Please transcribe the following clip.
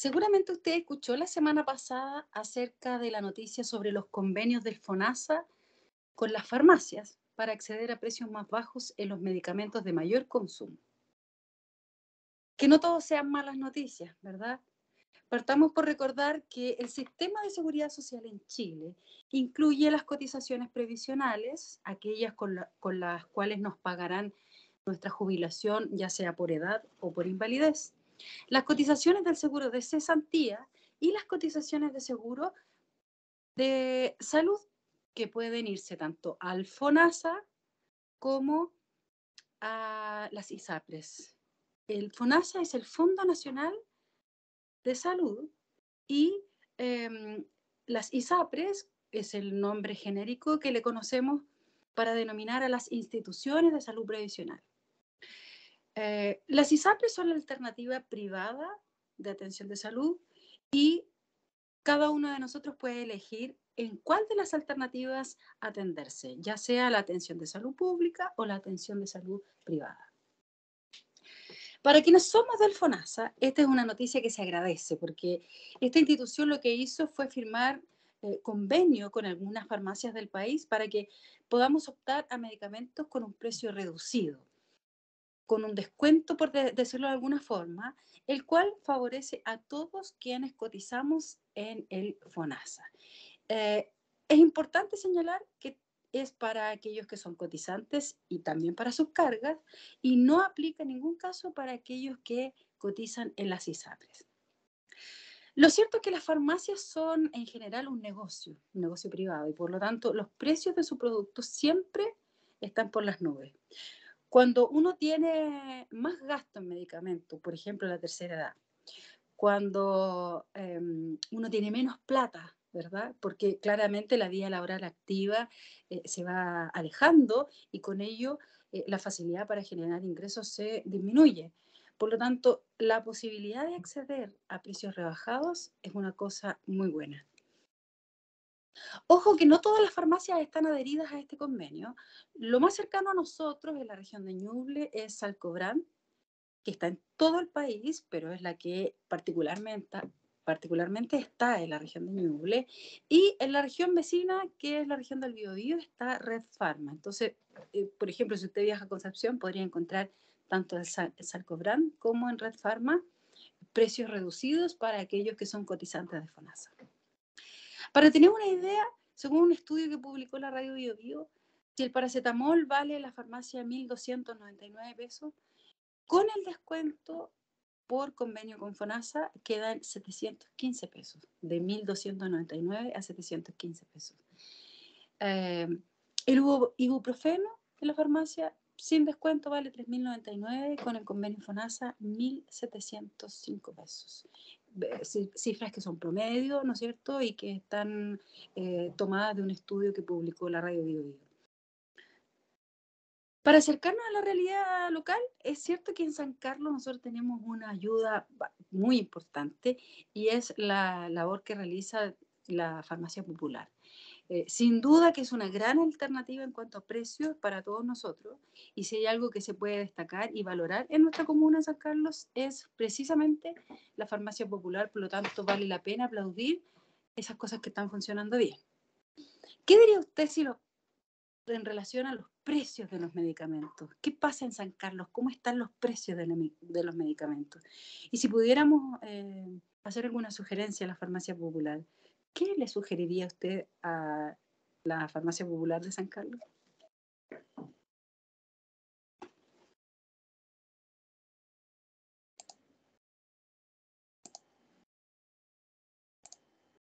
Seguramente usted escuchó la semana pasada acerca de la noticia sobre los convenios del FONASA con las farmacias para acceder a precios más bajos en los medicamentos de mayor consumo. Que no todos sean malas noticias, ¿verdad? Partamos por recordar que el sistema de seguridad social en Chile incluye las cotizaciones previsionales, aquellas con, con las cuales nos pagarán nuestra jubilación, ya sea por edad o por invalidez las cotizaciones del seguro de cesantía y las cotizaciones de seguro de salud que pueden irse tanto al FONASA como a las ISAPRES. El FONASA es el Fondo Nacional de Salud y em, las ISAPRES es el nombre genérico que le conocemos para denominar a las instituciones de salud previsional. Eh, las ISAPRES son la alternativa privada de atención de salud y cada uno de nosotros puede elegir en cuál de las alternativas atenderse, ya sea la atención de salud pública o la atención de salud privada. Para quienes somos del FONASA, esta es una noticia que se agradece porque esta institución lo que hizo fue firmar eh, convenio con algunas farmacias del país para que podamos optar a medicamentos con un precio reducido con un descuento, por decirlo de alguna forma, el cual favorece a todos quienes cotizamos en el FONASA. Eh, es importante señalar que es para aquellos que son cotizantes y también para sus cargas y no aplica en ningún caso para aquellos que cotizan en las ISAPRES. Lo cierto es que las farmacias son en general un negocio, un negocio privado, y por lo tanto los precios de su producto siempre están por las nubes. Cuando uno tiene más gasto en medicamento, por ejemplo, la tercera edad, cuando em, uno tiene menos plata, ¿verdad? Porque claramente la vida laboral activa eh, se va alejando y con ello eh, la facilidad para generar ingresos se disminuye. Por lo tanto, la posibilidad de acceder a precios rebajados es una cosa muy buena. Ojo que no todas las farmacias están adheridas a este convenio. Lo más cercano a nosotros en la región de Ñuble es Salcobran, que está en todo el país, pero es la que particularmente, particularmente está en la región de Ñuble. Y en la región vecina, que es la región del Biobío, está Red Pharma. Entonces, eh, por ejemplo, si usted viaja a Concepción, podría encontrar tanto en Salcobran como en Red Pharma precios reducidos para aquellos que son cotizantes de FONASA. Para tener una idea, según un estudio que publicó la radio Bio, si el paracetamol vale en la farmacia 1.299 pesos, con el descuento por convenio con FONASA quedan 715 pesos, de 1.299 a 715 pesos. Em, el ibuprofeno en la farmacia sin descuento vale 3.099, con el convenio FONASA 1.705 pesos. Eh, cifras que son promedio, ¿no es cierto? Y que están eh, tomadas de un estudio que publicó la radio Bio, Para acercarnos a la realidad local, es cierto que en San Carlos nosotros tenemos una ayuda muy importante y es la labor que realiza la farmacia popular. Eh, sin duda que es una gran alternativa en cuanto a precios para todos nosotros. Y si hay algo que se puede destacar y valorar en nuestra comuna San Carlos es precisamente la farmacia popular. Por lo tanto, vale la pena aplaudir esas cosas que están funcionando bien. ¿Qué diría usted si en relación a los precios de los medicamentos? ¿Qué pasa en San Carlos? ¿Cómo están los precios de, los medicamentos? Y si pudiéramos eh, hacer alguna sugerencia a la farmacia popular. ¿qué le sugeriría usted a la farmacia popular de San Carlos?